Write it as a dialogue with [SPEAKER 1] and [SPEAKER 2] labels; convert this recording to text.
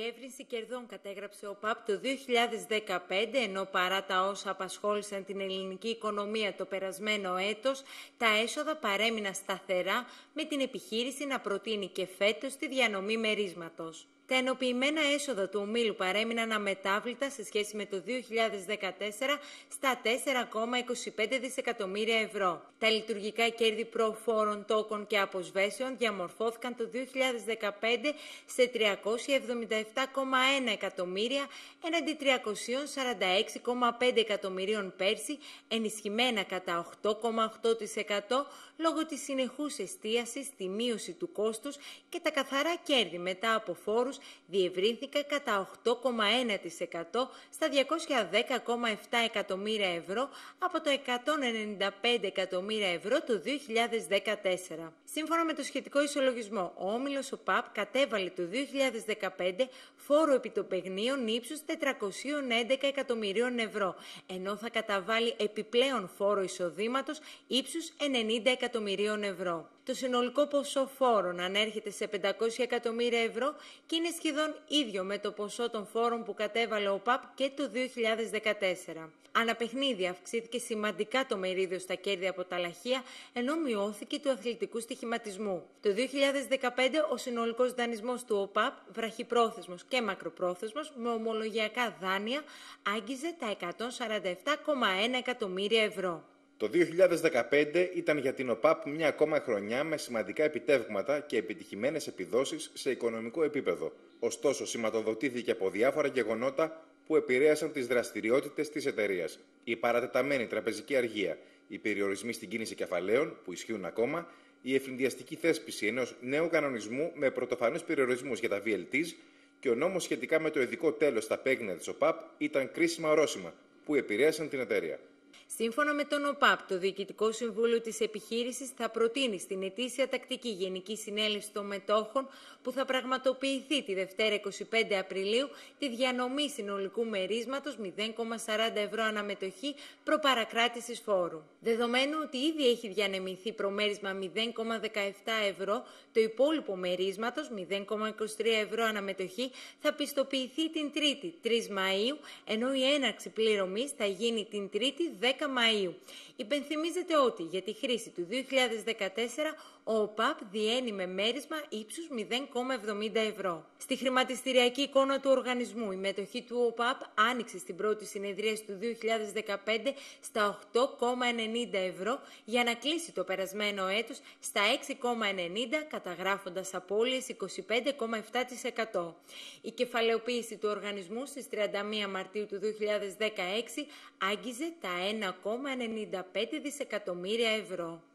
[SPEAKER 1] διεύρυνση κερδών κατέγραψε ο ΠΑΠ το 2015, ενώ παρά τα όσα απασχόλησαν την ελληνική οικονομία το περασμένο έτος, τα έσοδα παρέμειναν σταθερά με την επιχείρηση να προτείνει και φέτος τη διανομή μερίσματος τα ενοποιημένα έσοδα του ομίλου παρέμειναν αμετάβλητα σε σχέση με το 2014 στα 4,25 δισεκατομμύρια ευρώ. Τα λειτουργικά κέρδη προφόρων τόκων και αποσβέσεων διαμορφώθηκαν το 2015 σε 377,1 εκατομμύρια έναντι 346,5 εκατομμυρίων πέρσι, ενισχυμένα κατά 8,8% λόγω της συνεχούς εστίασης στη μείωση του κόστους και τα καθαρά κέρδη μετά από φόρους διευρύνθηκε κατά 8,1% στα 210,7 εκατομμύρια ευρώ από το 195 εκατομμύρια ευρώ το 2014. Σύμφωνα με το σχετικό ισολογισμό, ο Όμιλος ΟΠΑΠ κατέβαλε το 2015 φόρο επί των παιγνίων ύψους 411 εκατομμυρίων ευρώ, ενώ θα καταβάλει επιπλέον φόρο εισοδήματος ύψους 90 εκατομμυρίων ευρώ το συνολικό ποσό φόρων ανέρχεται σε 500 εκατομμύρια ευρώ και είναι σχεδόν ίδιο με το ποσό των φόρων που κατέβαλε ο ΠΑΠ και το 2014. Αναπαιχνίδι αυξήθηκε σημαντικά το μερίδιο στα κέρδη από τα λαχεία, ενώ μειώθηκε του αθλητικού στοιχηματισμού. Το 2015 ο συνολικός δανεισμός του ΟΠΑΠ, βραχυπρόθεσμος και μακροπρόθεσμος, με ομολογιακά δάνεια, άγγιζε τα 147,1 εκατομμύρια ευρώ.
[SPEAKER 2] Το 2015 ήταν για την ΟΠΑΠ μια ακόμα χρονιά με σημαντικά επιτεύγματα και επιτυχημένες επιδόσεις σε οικονομικό επίπεδο. Ωστόσο, σηματοδοτήθηκε από διάφορα γεγονότα που επηρέασαν τις δραστηριότητες της εταιρείας. Η παρατεταμένη τραπεζική αργία, οι περιορισμοί στην κίνηση κεφαλαίων που ισχύουν ακόμα, η ευθυνδιαστική θέσπιση ενός νέου κανονισμού με πρωτοφανεί περιορισμούς για τα VLTs και ο νόμος σχετικά με το ειδικό τέλος στα παίγνια της ΟΠΑΠ ήταν κρίσιμα ορόσημα που επηρέασαν την εταιρεία.
[SPEAKER 1] Σύμφωνα με τον ΟΠΑΠ, το Διοικητικό Συμβούλιο της επιχείρησης θα προτείνει στην ετήσια τακτική Γενική Συνέλευση των Μετόχων, που θα πραγματοποιηθεί τη Δευτέρα 25 Απριλίου, τη διανομή συνολικού μερίσματος 0,40 ευρώ αναμετοχή προπαρακράτησης φόρου. Δεδομένου ότι ήδη έχει διανεμηθεί προμέρισμα 0,17 ευρώ, το υπόλοιπο μερίσματος 0,23 ευρώ αναμετοχή θα πιστοποιηθεί την Τρίτη 3 Μαου, ενώ η έναρξη πληρωμής θα γίνει την τρίτη Μαΐου. Υπενθυμίζεται ότι για τη χρήση του 2014 ο ΟΠΑΠ διένει με μέρισμα ύψους 0,70 ευρώ. Στη χρηματιστηριακή εικόνα του οργανισμού, η μετοχή του ΟΠΑΠ άνοιξε στην πρώτη συνεδρίαση του 2015 στα 8,90 ευρώ για να κλείσει το περασμένο έτος στα 6,90 καταγράφοντας απώλειες 25,7%. Η κεφαλαιοποίηση του οργανισμού στις 31 Μαρτίου του 2016 άγγιζε τα 1,95 δισεκατομμύρια ευρώ.